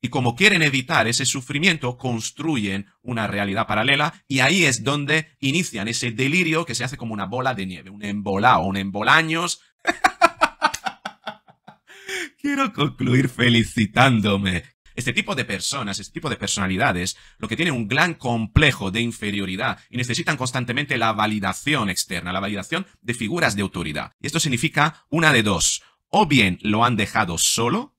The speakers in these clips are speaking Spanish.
Y como quieren evitar ese sufrimiento, construyen una realidad paralela y ahí es donde inician ese delirio que se hace como una bola de nieve, un embolao, un embolaños. Quiero concluir felicitándome. Este tipo de personas, este tipo de personalidades, lo que tienen un gran complejo de inferioridad y necesitan constantemente la validación externa, la validación de figuras de autoridad. Y esto significa una de dos. O bien lo han dejado solo,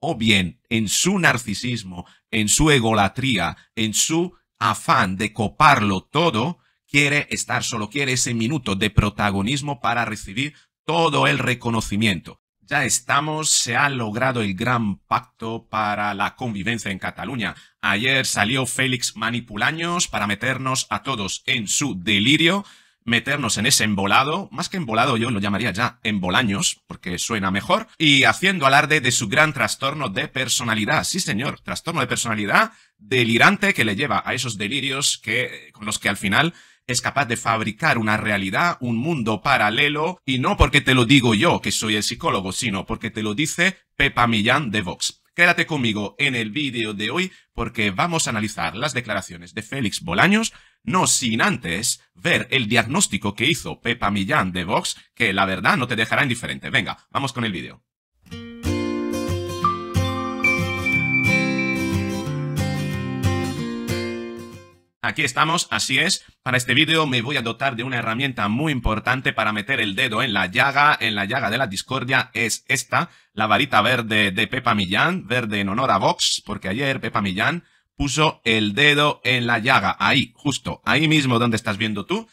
o bien en su narcisismo, en su egolatría, en su afán de coparlo todo, quiere estar solo, quiere ese minuto de protagonismo para recibir todo el reconocimiento. Ya estamos, se ha logrado el gran pacto para la convivencia en Cataluña. Ayer salió Félix Manipulaños para meternos a todos en su delirio meternos en ese embolado, más que embolado yo lo llamaría ya embolaños, porque suena mejor, y haciendo alarde de su gran trastorno de personalidad. Sí, señor, trastorno de personalidad delirante que le lleva a esos delirios que, con los que al final es capaz de fabricar una realidad, un mundo paralelo, y no porque te lo digo yo, que soy el psicólogo, sino porque te lo dice Pepa Millán de Vox. Quédate conmigo en el vídeo de hoy porque vamos a analizar las declaraciones de Félix Bolaños, no sin antes ver el diagnóstico que hizo Pepa Millán de Vox, que la verdad no te dejará indiferente. Venga, vamos con el vídeo. Aquí estamos, así es. Para este vídeo me voy a dotar de una herramienta muy importante para meter el dedo en la llaga, en la llaga de la discordia, es esta, la varita verde de Pepa Millán, verde en honor a Vox, porque ayer Pepa Millán puso el dedo en la llaga, ahí, justo, ahí mismo donde estás viendo tú,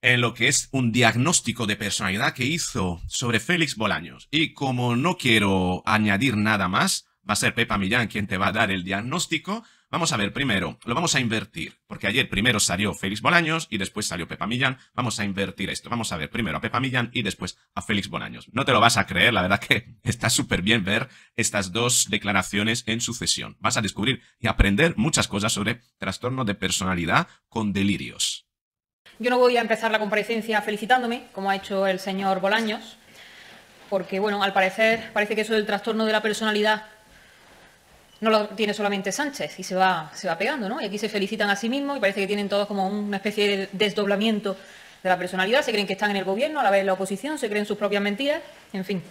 en lo que es un diagnóstico de personalidad que hizo sobre Félix Bolaños. Y como no quiero añadir nada más, va a ser Pepa Millán quien te va a dar el diagnóstico, Vamos a ver, primero, lo vamos a invertir, porque ayer primero salió Félix Bolaños y después salió Pepa Millán. Vamos a invertir esto. Vamos a ver primero a Pepa Millán y después a Félix Bolaños. No te lo vas a creer, la verdad que está súper bien ver estas dos declaraciones en sucesión. Vas a descubrir y aprender muchas cosas sobre trastorno de personalidad con delirios. Yo no voy a empezar la comparecencia felicitándome, como ha hecho el señor Bolaños, porque, bueno, al parecer parece que eso del trastorno de la personalidad no lo tiene solamente Sánchez y se va, se va pegando, ¿no? Y aquí se felicitan a sí mismos y parece que tienen todos como una especie de desdoblamiento de la personalidad, se creen que están en el gobierno, a la vez en la oposición, se creen sus propias mentiras, en fin.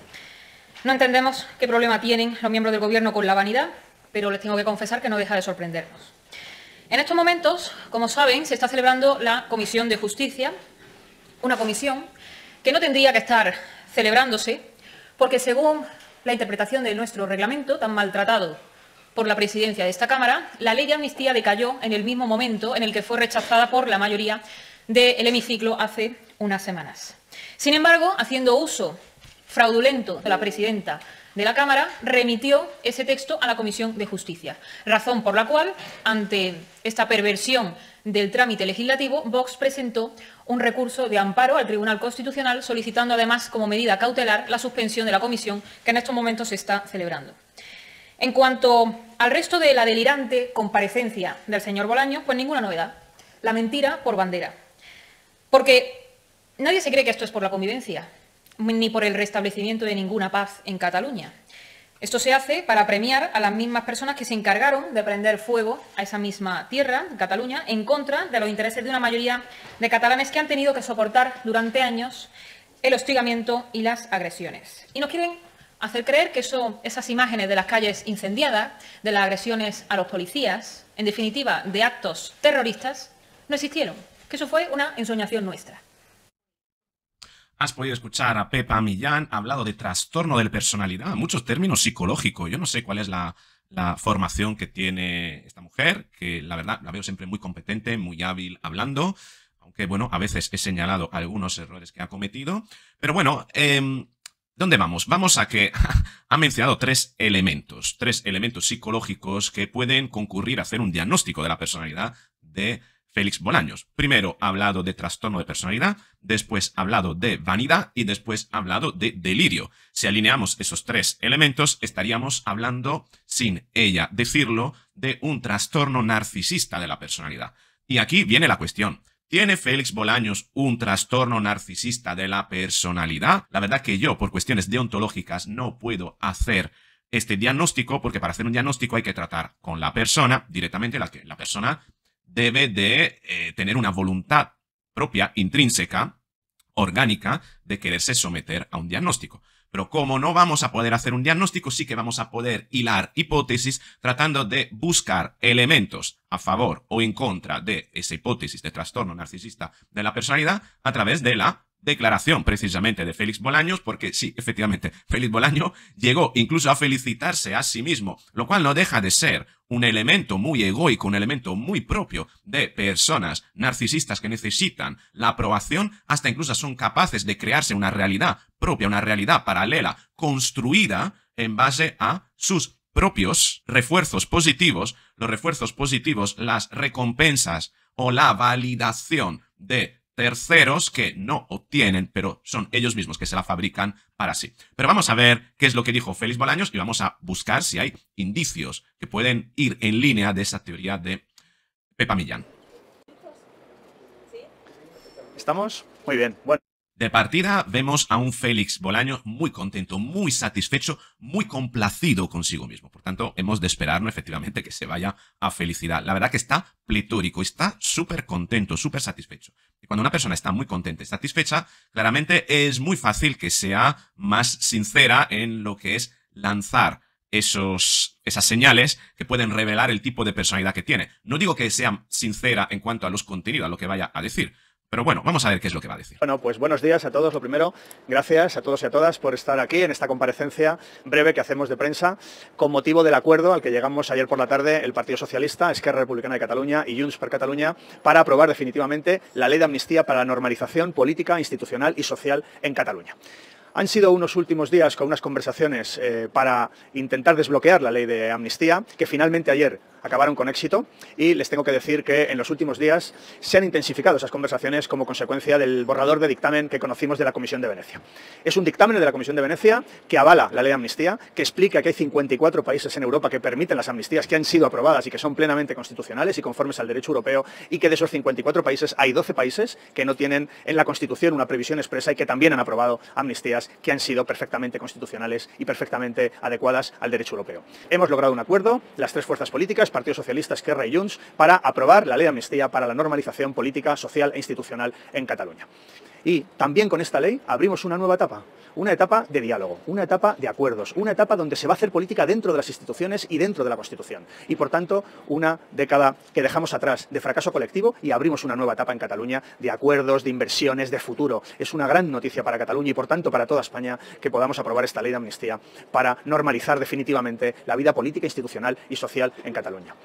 No entendemos qué problema tienen los miembros del gobierno con la vanidad, pero les tengo que confesar que no deja de sorprendernos. En estos momentos, como saben, se está celebrando la Comisión de Justicia, una comisión que no tendría que estar celebrándose, porque según la interpretación de nuestro reglamento, tan maltratado por la presidencia de esta Cámara, la ley de amnistía decayó en el mismo momento en el que fue rechazada por la mayoría del hemiciclo hace unas semanas. Sin embargo, haciendo uso fraudulento de la presidenta de la Cámara, remitió ese texto a la Comisión de Justicia, razón por la cual, ante esta perversión del trámite legislativo, Vox presentó un recurso de amparo al Tribunal Constitucional, solicitando además como medida cautelar la suspensión de la comisión que en estos momentos se está celebrando. En cuanto al resto de la delirante comparecencia del señor Bolaño, pues ninguna novedad. La mentira por bandera. Porque nadie se cree que esto es por la convivencia, ni por el restablecimiento de ninguna paz en Cataluña. Esto se hace para premiar a las mismas personas que se encargaron de prender fuego a esa misma tierra, Cataluña, en contra de los intereses de una mayoría de catalanes que han tenido que soportar durante años el hostigamiento y las agresiones. Y nos quieren hacer creer que son esas imágenes de las calles incendiadas, de las agresiones a los policías, en definitiva, de actos terroristas, no existieron, que eso fue una ensoñación nuestra. Has podido escuchar a Pepa Millán, hablado de trastorno de personalidad, muchos términos psicológicos. Yo no sé cuál es la, formación que tiene esta mujer, que la verdad la veo siempre muy competente, muy hábil hablando, aunque bueno, a veces he señalado algunos errores que ha cometido. Pero bueno, em, ¿Dónde vamos? Vamos a que ha mencionado tres elementos, tres elementos psicológicos que pueden concurrir a hacer un diagnóstico de la personalidad de Félix Bolaños. Primero ha hablado de trastorno de personalidad, después ha hablado de vanidad y después ha hablado de delirio. Si alineamos esos tres elementos, estaríamos hablando, sin ella decirlo, de un trastorno narcisista de la personalidad. Y aquí viene la cuestión. ¿Tiene Félix Bolaños un trastorno narcisista de la personalidad? La verdad que yo, por cuestiones deontológicas, no puedo hacer este diagnóstico, porque para hacer un diagnóstico hay que tratar con la persona directamente, la, que, la persona debe de eh, tener una voluntad propia, intrínseca, orgánica, de quererse someter a un diagnóstico. Pero como no vamos a poder hacer un diagnóstico, sí que vamos a poder hilar hipótesis tratando de buscar elementos a favor o en contra de esa hipótesis de trastorno narcisista de la personalidad a través de la declaración precisamente de Félix Bolaños, porque sí, efectivamente, Félix Bolaños llegó incluso a felicitarse a sí mismo, lo cual no deja de ser un elemento muy egoico, un elemento muy propio de personas narcisistas que necesitan la aprobación, hasta incluso son capaces de crearse una realidad propia, una realidad paralela, construida en base a sus propios refuerzos positivos, los refuerzos positivos, las recompensas o la validación de terceros que no obtienen, pero son ellos mismos que se la fabrican para sí. Pero vamos a ver qué es lo que dijo Félix Bolaños y vamos a buscar si hay indicios que pueden ir en línea de esa teoría de Pepa Millán. ¿Estamos? Muy bien. Bueno. De partida vemos a un Félix Bolaño muy contento, muy satisfecho, muy complacido consigo mismo. Por tanto, hemos de esperarnos efectivamente que se vaya a felicidad. La verdad que está pletórico, está súper contento, súper satisfecho. Y cuando una persona está muy contenta y satisfecha, claramente es muy fácil que sea más sincera en lo que es lanzar esos, esas señales que pueden revelar el tipo de personalidad que tiene. No digo que sea sincera en cuanto a los contenidos, a lo que vaya a decir, pero bueno, vamos a ver qué es lo que va a decir. Bueno, pues buenos días a todos. Lo primero, gracias a todos y a todas por estar aquí en esta comparecencia breve que hacemos de prensa con motivo del acuerdo al que llegamos ayer por la tarde el Partido Socialista, Esquerra Republicana de Cataluña y Junts per Cataluña para aprobar definitivamente la ley de amnistía para la normalización política, institucional y social en Cataluña. Han sido unos últimos días con unas conversaciones eh, para intentar desbloquear la ley de amnistía, que finalmente ayer acabaron con éxito y les tengo que decir que en los últimos días se han intensificado esas conversaciones como consecuencia del borrador de dictamen que conocimos de la Comisión de Venecia. Es un dictamen de la Comisión de Venecia que avala la ley de amnistía, que explica que hay 54 países en Europa que permiten las amnistías que han sido aprobadas y que son plenamente constitucionales y conformes al derecho europeo y que de esos 54 países hay 12 países que no tienen en la Constitución una previsión expresa y que también han aprobado amnistías que han sido perfectamente constitucionales y perfectamente adecuadas al derecho europeo. Hemos logrado un acuerdo, las tres fuerzas políticas, Partido Socialista, Esquerra y Junts, para aprobar la ley de amnistía para la normalización política, social e institucional en Cataluña. Y también con esta ley abrimos una nueva etapa, una etapa de diálogo, una etapa de acuerdos, una etapa donde se va a hacer política dentro de las instituciones y dentro de la Constitución. Y por tanto, una década que dejamos atrás de fracaso colectivo y abrimos una nueva etapa en Cataluña de acuerdos, de inversiones, de futuro. Es una gran noticia para Cataluña y por tanto para toda España que podamos aprobar esta ley de amnistía para normalizar definitivamente la vida política, institucional y social en Cataluña.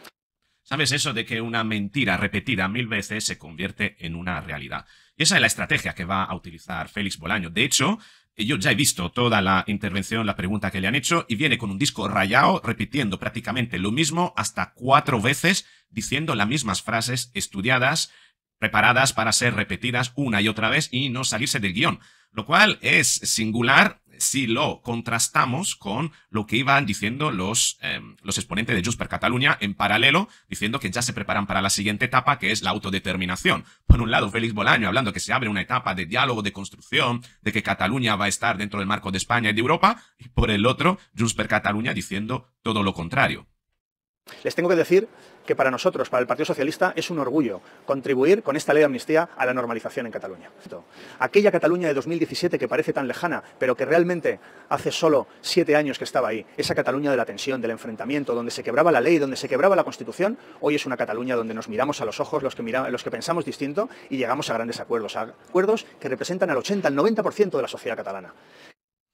¿Sabes eso de que una mentira repetida mil veces se convierte en una realidad? Esa es la estrategia que va a utilizar Félix Bolaño. De hecho, eh, yo ya he visto toda la intervención, la pregunta que le han hecho, y viene con un disco rayado repitiendo prácticamente lo mismo hasta cuatro veces, diciendo las mismas frases estudiadas, preparadas para ser repetidas una y otra vez y no salirse del guión. Lo cual es singular si lo contrastamos con lo que iban diciendo los, em, los exponentes de JusPer Cataluña en paralelo, diciendo que ya se preparan para la siguiente etapa, que es la autodeterminación. Por un lado, Félix Bolaño hablando que se abre una etapa de diálogo, de construcción, de que Cataluña va a estar dentro del marco de España y de Europa, y por el otro, JusPer per Cataluña diciendo todo lo contrario. Les tengo que decir que para nosotros, para el Partido Socialista, es un orgullo contribuir con esta ley de amnistía a la normalización en Cataluña. Aquella Cataluña de 2017 que parece tan lejana, pero que realmente hace solo siete años que estaba ahí, esa Cataluña de la tensión, del enfrentamiento, donde se quebraba la ley, donde se quebraba la Constitución, hoy es una Cataluña donde nos miramos a los ojos los que, los que pensamos distinto y llegamos a grandes acuerdos, acuerdos que representan al 80, al 90% de la sociedad catalana.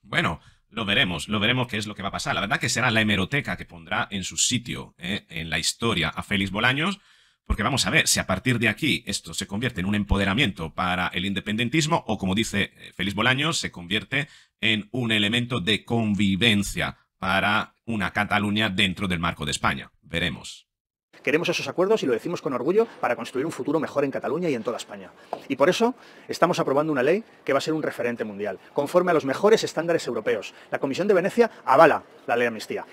Bueno, lo veremos, lo veremos qué es lo que va a pasar. La verdad que será la hemeroteca que pondrá en su sitio, eh, en la historia, a Félix Bolaños, porque vamos a ver si a partir de aquí esto se convierte en un empoderamiento para el independentismo o, como dice eh, Félix Bolaños, se convierte en un elemento de convivencia para una Cataluña dentro del marco de España. Veremos. Queremos esos acuerdos y lo decimos con orgullo para construir un futuro mejor en Cataluña y en toda España. Y por eso estamos aprobando una ley que va a ser un referente mundial, conforme a los mejores estándares europeos. La Comisión de Venecia avala la ley de amnistía.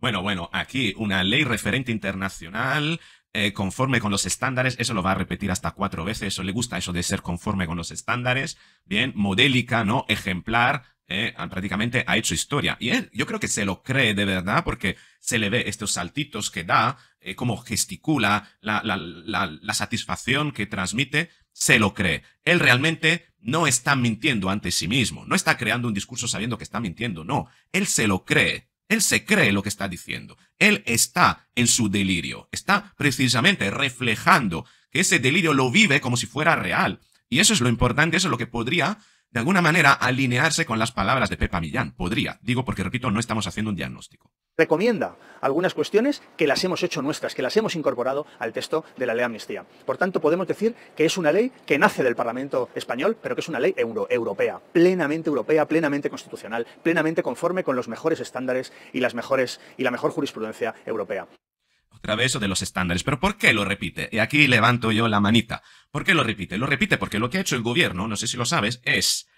bueno, bueno, aquí una ley referente internacional, eh, conforme con los estándares, eso lo va a repetir hasta cuatro veces, eso le gusta, eso de ser conforme con los estándares, bien, modélica, ¿no? Ejemplar, eh, prácticamente ha hecho historia. Y él, yo creo que se lo cree de verdad porque se le ve estos saltitos que da eh, cómo gesticula, la, la satisfacción que transmite, se lo cree. Él realmente no está mintiendo ante sí mismo, no está creando un discurso sabiendo que está mintiendo, no, él se lo cree. Él se cree lo que está diciendo. Él está en su delirio. Está precisamente reflejando que ese delirio lo vive como si fuera real. Y eso es lo importante, eso es lo que podría, de alguna manera, alinearse con las palabras de Pepa Millán. Podría. Digo porque, repito, no estamos haciendo un diagnóstico recomienda algunas cuestiones que las hemos hecho nuestras, que las hemos incorporado al texto de la ley amnistía. Por tanto, podemos decir que es una ley que nace del Parlamento español, pero que es una ley euro, europea, plenamente europea, plenamente constitucional, plenamente conforme con los mejores estándares y, las mejores, y la mejor jurisprudencia europea. Otra vez eso de los estándares, pero ¿por qué lo repite? Y aquí levanto yo la manita. ¿Por qué lo repite? Lo repite porque lo que ha hecho el gobierno, no sé si lo sabes, es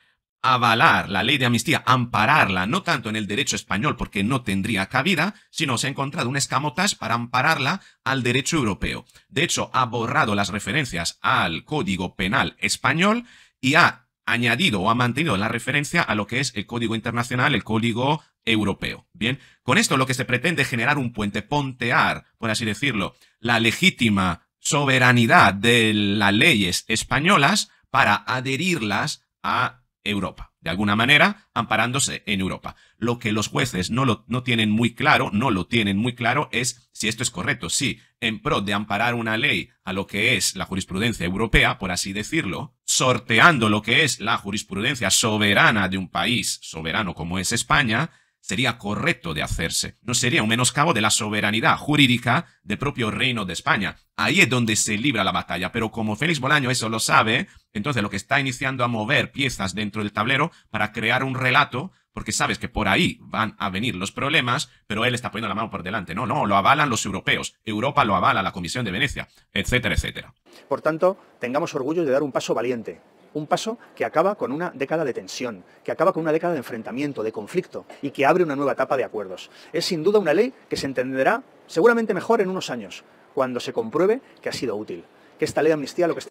avalar la ley de amnistía, ampararla, no tanto en el derecho español porque no tendría cabida, sino se ha encontrado un escamotaje para ampararla al derecho europeo. De hecho, ha borrado las referencias al Código Penal español y ha añadido o ha mantenido la referencia a lo que es el Código Internacional, el Código Europeo. Bien, con esto lo que se pretende es generar un puente, pontear, por así decirlo, la legítima soberanidad de las leyes españolas para adherirlas a Europa, de alguna manera amparándose en Europa. Lo que los jueces no, lo, no tienen muy claro, no lo tienen muy claro es si esto es correcto, Sí, en pro de amparar una ley a lo que es la jurisprudencia europea, por así decirlo, sorteando lo que es la jurisprudencia soberana de un país soberano como es España, sería correcto de hacerse. No sería un menoscabo de la soberanía jurídica del propio reino de España. Ahí es donde se libra la batalla, pero como Félix Bolaño eso lo sabe, entonces lo que está iniciando a mover piezas dentro del tablero para crear un relato, porque sabes que por ahí van a venir los problemas, pero él está poniendo la mano por delante. No, no, lo avalan los europeos, Europa lo avala, la Comisión de Venecia, etcétera, etcétera. Por tanto, tengamos orgullo de dar un paso valiente, un paso que acaba con una década de tensión, que acaba con una década de enfrentamiento, de conflicto y que abre una nueva etapa de acuerdos. Es sin duda una ley que se entenderá seguramente mejor en unos años, cuando se compruebe que ha sido útil. Que esta ley de amnistía lo que está...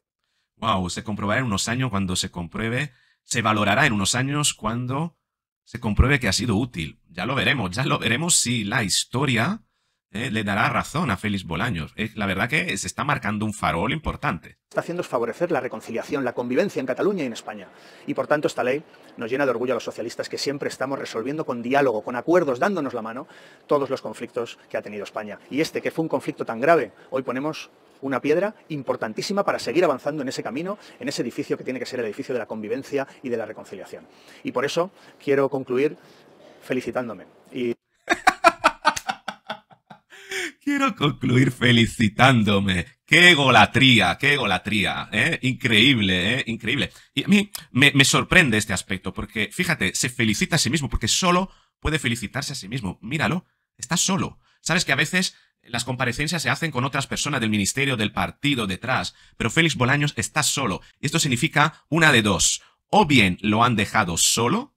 Wow, se comprobará en unos años cuando se compruebe, se valorará en unos años cuando se compruebe que ha sido útil. Ya lo veremos, ya lo veremos si la historia ¿eh? le dará razón a Félix Bolaños. la verdad que se está marcando un farol importante. Está haciendo favorecer la reconciliación, la convivencia en Cataluña y en España. Y por tanto esta ley nos llena de orgullo a los socialistas que siempre estamos resolviendo con diálogo, con acuerdos, dándonos la mano, todos los conflictos que ha tenido España. Y este, que fue un conflicto tan grave, hoy ponemos una piedra importantísima para seguir avanzando en ese camino, en ese edificio que tiene que ser el edificio de la convivencia y de la reconciliación. Y por eso quiero concluir felicitándome. Y concluir felicitándome. ¡Qué egolatría! ¡Qué egolatría! ¿eh? Increíble, ¿eh? increíble. Y a mí me, me sorprende este aspecto, porque fíjate, se felicita a sí mismo, porque solo puede felicitarse a sí mismo. Míralo, está solo. Sabes que a veces las comparecencias se hacen con otras personas del ministerio, del partido, detrás, pero Félix Bolaños está solo. esto significa una de dos. O bien lo han dejado solo,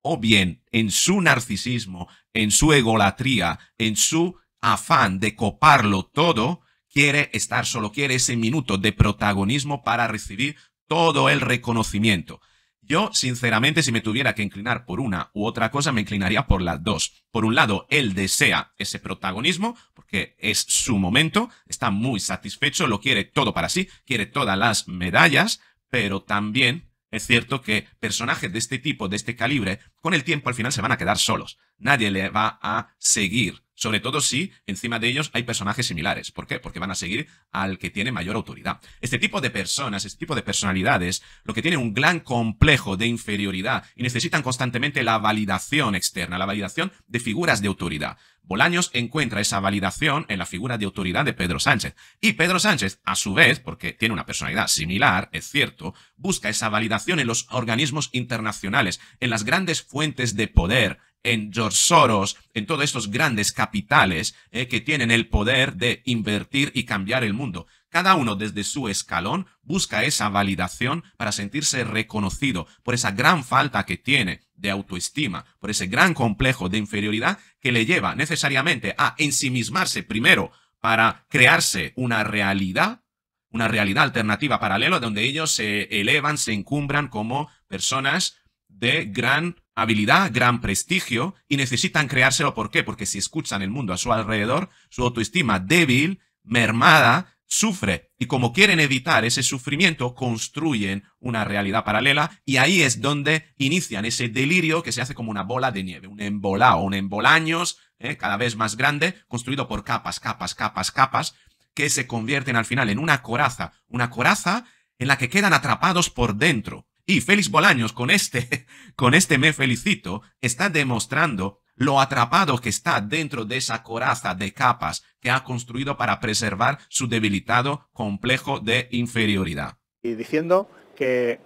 o bien en su narcisismo, en su egolatría, en su afán de coparlo todo, quiere estar solo, quiere ese minuto de protagonismo para recibir todo el reconocimiento. Yo, sinceramente, si me tuviera que inclinar por una u otra cosa, me inclinaría por las dos. Por un lado, él desea ese protagonismo, porque es su momento, está muy satisfecho, lo quiere todo para sí, quiere todas las medallas, pero también es cierto que personajes de este tipo, de este calibre, con el tiempo al final se van a quedar solos. Nadie le va a seguir sobre todo si encima de ellos hay personajes similares. ¿Por qué? Porque van a seguir al que tiene mayor autoridad. Este tipo de personas, este tipo de personalidades, lo que tiene un gran complejo de inferioridad y necesitan constantemente la validación externa, la validación de figuras de autoridad. Bolaños encuentra esa validación en la figura de autoridad de Pedro Sánchez. Y Pedro Sánchez, a su vez, porque tiene una personalidad similar, es cierto, busca esa validación en los organismos internacionales, en las grandes fuentes de poder, en George Soros, en todos estos grandes capitales eh, que tienen el poder de invertir y cambiar el mundo. Cada uno desde su escalón busca esa validación para sentirse reconocido por esa gran falta que tiene de autoestima, por ese gran complejo de inferioridad que le lleva necesariamente a ensimismarse primero para crearse una realidad, una realidad alternativa paralela donde ellos se elevan, se encumbran como personas de gran habilidad, gran prestigio y necesitan creárselo. ¿Por qué? Porque si escuchan el mundo a su alrededor, su autoestima débil, mermada, sufre. Y como quieren evitar ese sufrimiento, construyen una realidad paralela y ahí es donde inician ese delirio que se hace como una bola de nieve, un embolao, un embolaños ¿eh? cada vez más grande, construido por capas, capas, capas, capas, que se convierten al final en una coraza, una coraza en la que quedan atrapados por dentro y Félix Bolaños, con este, con este me felicito, está demostrando lo atrapado que está dentro de esa coraza de capas que ha construido para preservar su debilitado complejo de inferioridad. Y diciendo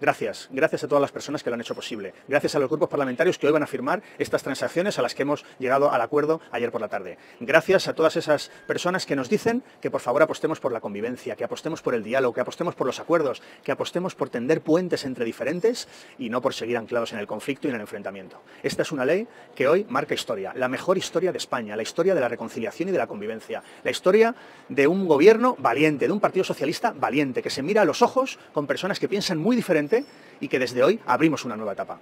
gracias, gracias a todas las personas que lo han hecho posible, gracias a los grupos parlamentarios que hoy van a firmar estas transacciones a las que hemos llegado al acuerdo ayer por la tarde. Gracias a todas esas personas que nos dicen que por favor apostemos por la convivencia, que apostemos por el diálogo, que apostemos por los acuerdos, que apostemos por tender puentes entre diferentes y no por seguir anclados en el conflicto y en el enfrentamiento. Esta es una ley que hoy marca historia, la mejor historia de España, la historia de la reconciliación y de la convivencia, la historia de un gobierno valiente, de un partido socialista valiente, que se mira a los ojos con personas que piensan muy diferente y que desde hoy abrimos una nueva etapa.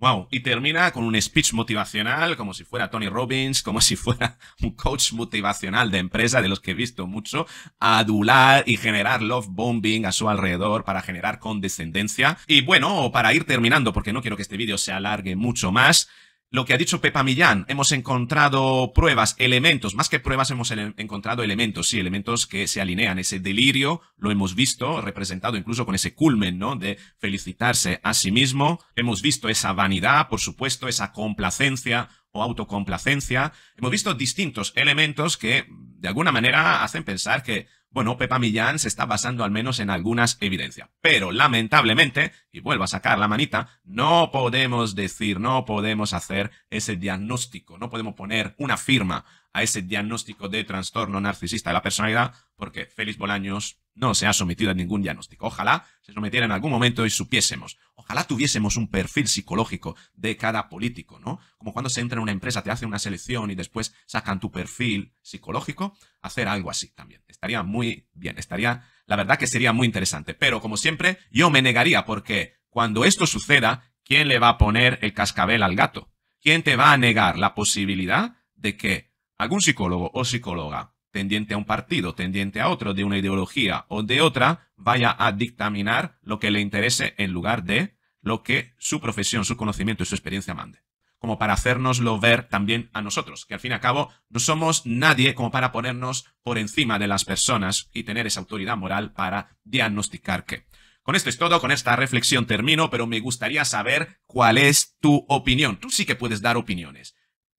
Wow, y termina con un speech motivacional, como si fuera Tony Robbins, como si fuera un coach motivacional de empresa, de los que he visto mucho, adular y generar love bombing a su alrededor para generar condescendencia. Y bueno, para ir terminando, porque no quiero que este vídeo se alargue mucho más, lo que ha dicho Pepa Millán, hemos encontrado pruebas, elementos, más que pruebas hemos encontrado elementos, sí, elementos que se alinean, ese delirio lo hemos visto representado incluso con ese culmen, ¿no? De felicitarse a sí mismo, hemos visto esa vanidad, por supuesto, esa complacencia o autocomplacencia, hemos visto distintos elementos que de alguna manera hacen pensar que bueno, Pepa Millán se está basando al menos en algunas evidencias. Pero lamentablemente, y vuelvo a sacar la manita, no podemos decir, no podemos hacer ese diagnóstico, no podemos poner una firma a ese diagnóstico de trastorno narcisista de la personalidad, porque Félix Bolaños no se ha sometido a ningún diagnóstico. Ojalá se sometiera en algún momento y supiésemos. Ojalá tuviésemos un perfil psicológico de cada político, ¿no? Como cuando se entra en una empresa, te hacen una selección y después sacan tu perfil psicológico, hacer algo así también. Estaría muy bien, estaría, la verdad que sería muy interesante. Pero como siempre, yo me negaría porque cuando esto suceda, ¿quién le va a poner el cascabel al gato? ¿Quién te va a negar la posibilidad de que algún psicólogo o psicóloga tendiente a un partido, tendiente a otro, de una ideología o de otra, vaya a dictaminar lo que le interese en lugar de lo que su profesión, su conocimiento y su experiencia mande. Como para hacernoslo ver también a nosotros, que al fin y al cabo no somos nadie como para ponernos por encima de las personas y tener esa autoridad moral para diagnosticar qué. Con esto es todo, con esta reflexión termino, pero me gustaría saber cuál es tu opinión. Tú sí que puedes dar opiniones.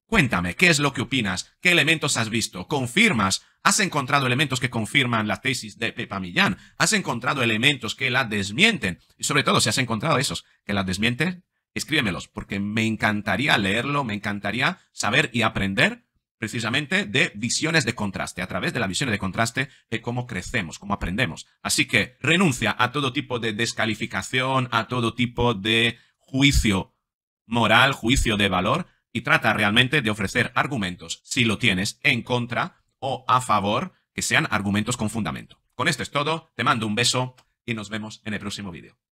Cuéntame, ¿qué es lo que opinas? ¿Qué elementos has visto? ¿Confirmas? ¿Has encontrado elementos que confirman la tesis de Pepa Millán? ¿Has encontrado elementos que la desmienten? Y sobre todo, si has encontrado esos que la desmienten, escríbemelos, porque me encantaría leerlo, me encantaría saber y aprender precisamente de visiones de contraste, a través de la visión de contraste de cómo crecemos, cómo aprendemos. Así que renuncia a todo tipo de descalificación, a todo tipo de juicio moral, juicio de valor, y trata realmente de ofrecer argumentos, si lo tienes, en contra o a favor, que sean argumentos con fundamento. Con esto es todo, te mando un beso y nos vemos en el próximo vídeo.